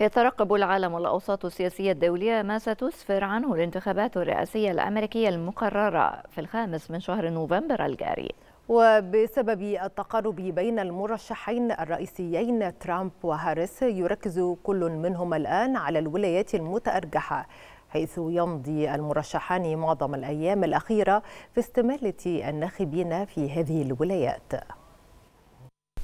يترقب العالم والأوساط السياسية الدولية ما ستسفر عنه الانتخابات الرئاسية الأمريكية المقررة في الخامس من شهر نوفمبر الجاري وبسبب التقارب بين المرشحين الرئيسيين ترامب وهاريس يركز كل منهما الآن على الولايات المتأرجحة حيث يمضي المرشحان معظم الأيام الأخيرة في استمالة الناخبين في هذه الولايات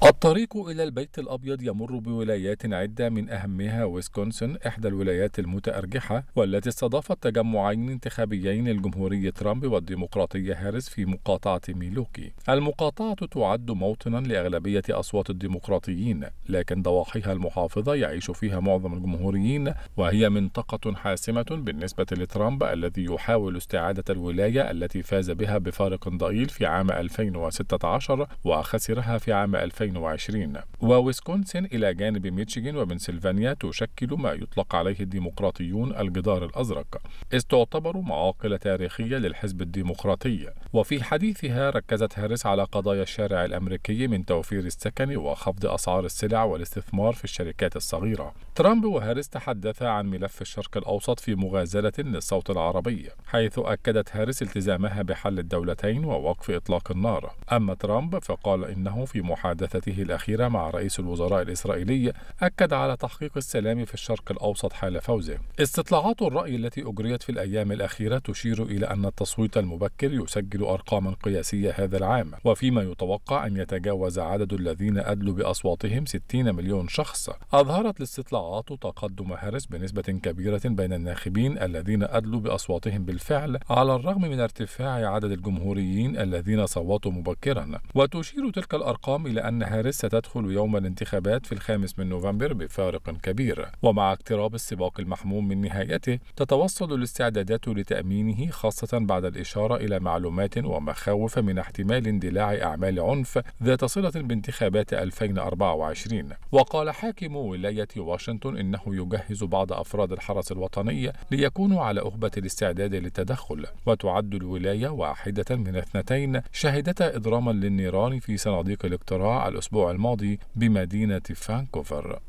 الطريق إلى البيت الأبيض يمر بولايات عدة من أهمها ويسكونسن إحدى الولايات المتأرجحة والتي استضافت تجمعين انتخابيين الجمهوري ترامب والديمقراطية هاريس في مقاطعة ميلوكي. المقاطعة تعد موطنا لأغلبية أصوات الديمقراطيين، لكن ضواحيها المحافظة يعيش فيها معظم الجمهوريين وهي منطقة حاسمة بالنسبة لترامب الذي يحاول استعادة الولاية التي فاز بها بفارق ضئيل في عام 2016 وخسرها في عام 2016 2020 وويسكونسن إلى جانب ميتشيغن وبنسلفانيا تشكل ما يطلق عليه الديمقراطيون الجدار الأزرق إذ تعتبر معاقل تاريخية للحزب الديمقراطي وفي حديثها ركزت هاريس على قضايا الشارع الأمريكي من توفير السكن وخفض أسعار السلع والاستثمار في الشركات الصغيرة ترامب وهاريس تحدثا عن ملف الشرق الأوسط في مغازلة للصوت العربي حيث أكدت هاريس التزامها بحل الدولتين ووقف إطلاق النار أما ترامب فقال إنه في محادثة محادثته الأخيرة مع رئيس الوزراء الإسرائيلي أكد على تحقيق السلام في الشرق الأوسط حال فوزه استطلاعات الرأي التي أجريت في الأيام الأخيرة تشير إلى أن التصويت المبكر يسجل أرقاما قياسية هذا العام وفيما يتوقع أن يتجاوز عدد الذين أدلوا بأصواتهم 60 مليون شخص أظهرت الاستطلاعات تقدم هارس بنسبة كبيرة بين الناخبين الذين أدلوا بأصواتهم بالفعل على الرغم من ارتفاع عدد الجمهوريين الذين صوتوا مبكرا وتشير تلك الأرقام إلى أن هاريس ستدخل يوم الانتخابات في الخامس من نوفمبر بفارق كبير ومع اقتراب السباق المحموم من نهايته تتوصل الاستعدادات لتأمينه خاصة بعد الإشارة إلى معلومات ومخاوف من احتمال اندلاع أعمال عنف ذات صلة بانتخابات 2024 وقال حاكم ولاية واشنطن إنه يجهز بعض أفراد الحرس الوطني ليكونوا على أهبة الاستعداد للتدخل وتعد الولاية واحدة من اثنتين شهدتا إضراما للنيران في صناديق الاقتراع الأسبوع الماضي بمدينة فانكوفر